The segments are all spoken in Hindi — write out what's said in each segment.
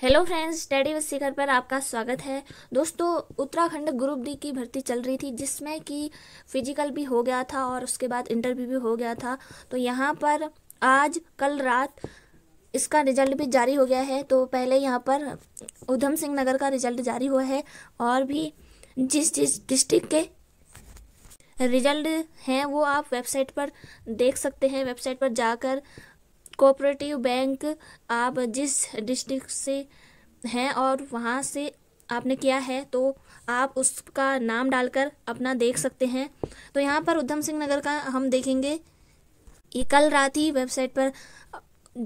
hello friends study with Shikhar पर आपका स्वागत है दोस्तों उत्तराखंड ग्रुप डी की भर्ती चल रही थी जिसमें कि फिजिकल भी हो गया था और उसके बाद इंटरव्यू भी हो गया था तो यहाँ पर आज कल रात इसका रिजल्ट भी जारी हो गया है तो पहले यहाँ पर उधम सिंह नगर का रिजल्ट जारी हुआ है और भी जिस जिस डिस्ट्रिक्ट के रिजल्ट हैं वो आप वेबसाइट पर देख सकते हैं वेबसाइट पर जाकर कोऑपरेटिव बैंक आप जिस डिस्ट्रिक्ट से हैं और वहाँ से आपने किया है तो आप उसका नाम डालकर अपना देख सकते हैं तो यहाँ पर उधम सिंह नगर का हम देखेंगे ये कल रात ही वेबसाइट पर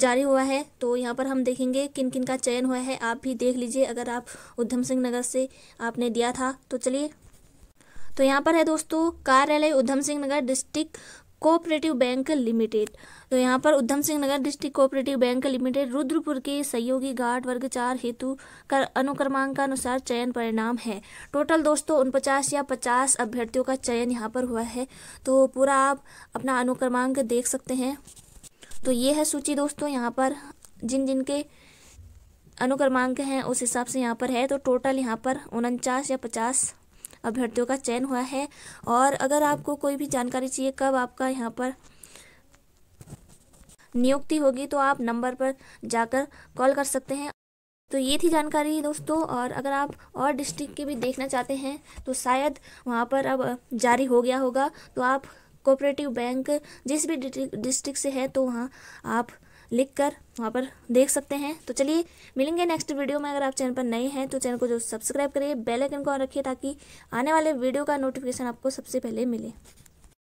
जारी हुआ है तो यहाँ पर हम देखेंगे किन किन का चयन हुआ है आप भी देख लीजिए अगर आप उधम सिंह नगर से आपने दिया था तो चलिए तो यहाँ पर है दोस्तों कार्यालय Udham Singh Nagar district cooperative bank limited तो यहाँ पर Udham Singh Nagar district cooperative bank limited Rudrapur के सहयोगी घाट वर्ग चार हेतु कर अनुक्रमांक का अनुसार चयन परिणाम है टोटल दोस्तों उनपचास या पचास अभ्यर्थियों का चयन यहाँ पर हुआ है तो पूरा आप अपना अनुक्रमांक देख सकते हैं तो ये है सूची दोस्तों यहाँ पर जिन जिन के अनुक्रमांक हैं उस हिसाब से यहाँ पर है तो टोटल यहाँ पर उनचास या पचास अभ्यर्थियों का चयन हुआ है और अगर आपको कोई भी जानकारी चाहिए कब आपका यहाँ पर नियुक्ति होगी तो आप नंबर पर जाकर कॉल कर सकते हैं तो ये थी जानकारी दोस्तों और अगर आप और डिस्ट्रिक्ट के भी देखना चाहते हैं तो शायद वहाँ पर अब जारी हो गया होगा तो आप कोऑपरेटिव बैंक जिस भी डिस्ट्रिक्ट से है तो वहाँ आप लिख कर वहाँ पर देख सकते हैं तो चलिए मिलेंगे नेक्स्ट वीडियो में अगर आप चैनल पर नए हैं तो चैनल को जो सब्सक्राइब करिए बेल आइकन को रखिए ताकि आने वाले वीडियो का नोटिफिकेशन आपको सबसे पहले मिले